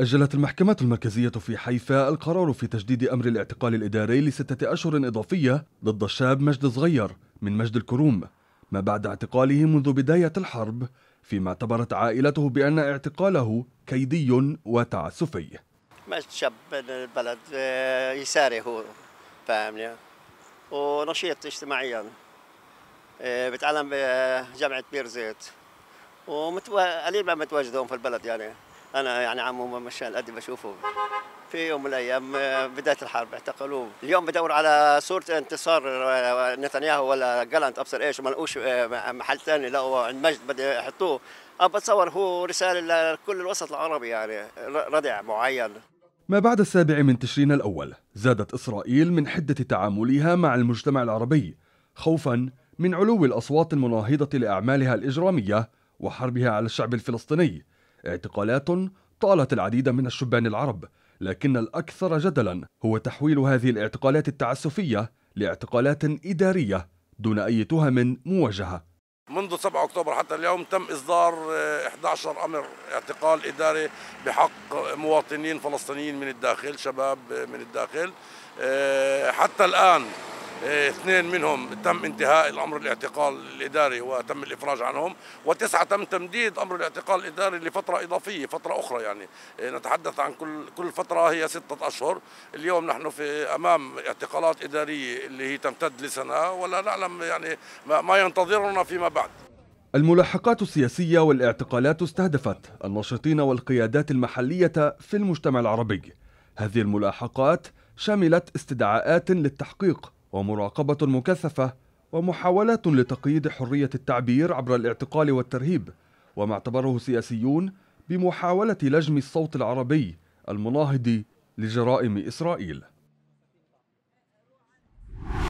أجلت المحكمة المركزية في حيفا القرار في تجديد أمر الاعتقال الإداري لستة أشهر إضافية ضد الشاب مجد صغير من مجد الكروم ما بعد اعتقاله منذ بداية الحرب فيما اعتبرت عائلته بأن اعتقاله كيدي وتعسفي مجد شاب من البلد آه، يساري هو فاهمني ونشيط اجتماعيا آه، بتعلم بجامعة بير زيت وقليل ما متواجدهم في البلد يعني انا يعني عموما مشان الادب بشوفه في يوم من الايام آه، بدايه الحرب اعتقلوه اليوم بدور على صوره انتصار آه، نتنياهو ولا جالانت ابصر ايش ما لقوش آه، محل ثاني لقوا عند مجد بده يحطوه بتصور هو رساله لكل الوسط العربي يعني ردع معين ما بعد السابع من تشرين الاول زادت اسرائيل من حده تعاملها مع المجتمع العربي خوفا من علو الاصوات المناهضه لاعمالها الاجراميه وحربها على الشعب الفلسطيني اعتقالات طالت العديد من الشبان العرب لكن الأكثر جدلا هو تحويل هذه الاعتقالات التعسفية لاعتقالات إدارية دون أي تهم موجهة منذ 7 أكتوبر حتى اليوم تم إصدار 11 آه، أمر اعتقال إداري بحق مواطنين فلسطينيين من الداخل شباب آه، من الداخل آه، حتى الآن إيه، اثنين منهم تم انتهاء الامر الاعتقال الاداري وتم الافراج عنهم وتسعه تم تمديد امر الاعتقال الاداري لفتره اضافيه فتره اخرى يعني إيه، نتحدث عن كل كل فتره هي سته اشهر اليوم نحن في امام اعتقالات اداريه اللي هي تمتد لسنه ولا نعلم يعني ما ينتظرنا فيما بعد الملاحقات السياسية والاعتقالات استهدفت الناشطين والقيادات المحلية في المجتمع العربي. هذه الملاحقات شملت استدعاءات للتحقيق ومراقبة مكثفة ومحاولات لتقييد حرية التعبير عبر الاعتقال والترهيب وما اعتبره سياسيون بمحاولة لجم الصوت العربي المناهض لجرائم إسرائيل